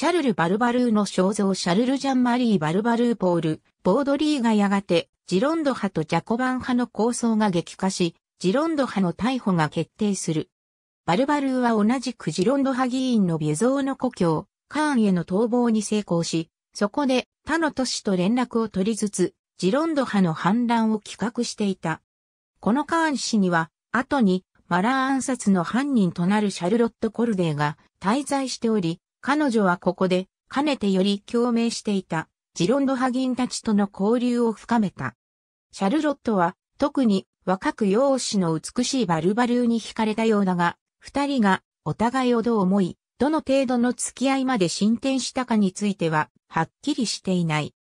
シャルル・バルバルーの肖像シャルル・ジャン・マリー・バルバルー・ポール、ボードリーがやがて、ジロンド派とジャコバン派の抗争が激化し、ジロンド派の逮捕が決定する。バルバルーは同じくジロンド派議員のビュゾーの故郷、カーンへの逃亡に成功し、そこで他の都市と連絡を取りつつ、ジロンド派の反乱を企画していた。このカーン氏には、後にマラー暗殺の犯人となるシャルロット・コルデーが滞在しており、彼女はここで、かねてより共鳴していた、ジロンドハギンたちとの交流を深めた。シャルロットは、特に若く容姿の美しいバルバルーに惹かれたようだが、二人がお互いをどう思い、どの程度の付き合いまで進展したかについては、はっきりしていない。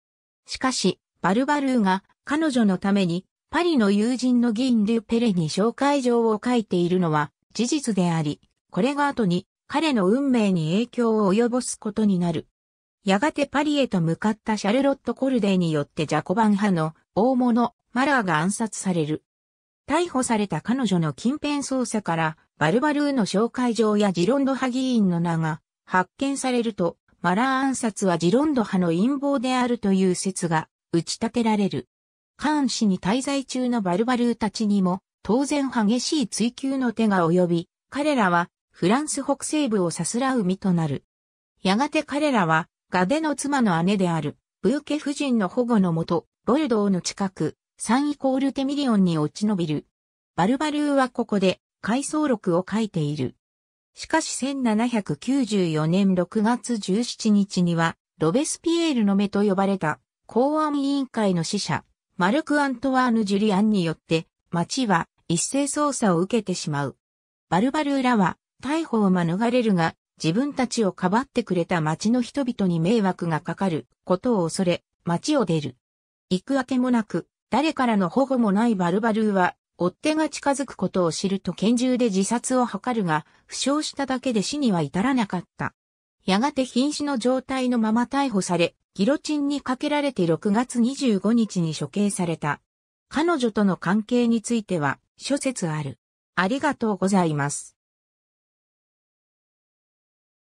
しかし、バルバルーが彼女のために、パリの友人の議員デュペレに紹介状を書いているのは事実であり、これが後に彼の運命に影響を及ぼすことになる。やがてパリへと向かったシャルロット・コルデイによってジャコバン派の大物マラーが暗殺される。逮捕された彼女の近辺捜査からバルバルーの紹介状やジロンド派議員の名が発見されるとマラー暗殺はジロンド派の陰謀であるという説が打ち立てられる。カーン氏に滞在中のバルバルーたちにも当然激しい追及の手が及び、彼らはフランス北西部をさすらう身となる。やがて彼らは、ガデの妻の姉である、ブーケ夫人の保護のもと、ボルドーの近く、サンイコールテミリオンに落ち延びる。バルバルーはここで、回想録を書いている。しかし1794年6月17日には、ロベスピエールの目と呼ばれた公安委員会の使者、マルク・アントワーヌ・ジュリアンによって、町は一斉捜査を受けてしまう。バルバルーラは逮捕を免れるが、自分たちをかばってくれた町の人々に迷惑がかかることを恐れ、町を出る。行くわけもなく、誰からの保護もないバルバルーは、追っ手が近づくことを知ると拳銃で自殺を図るが、負傷しただけで死には至らなかった。やがて瀕死の状態のまま逮捕され、ギロチンにかけられて6月25日に処刑された。彼女との関係については諸説ある。ありがとうございます。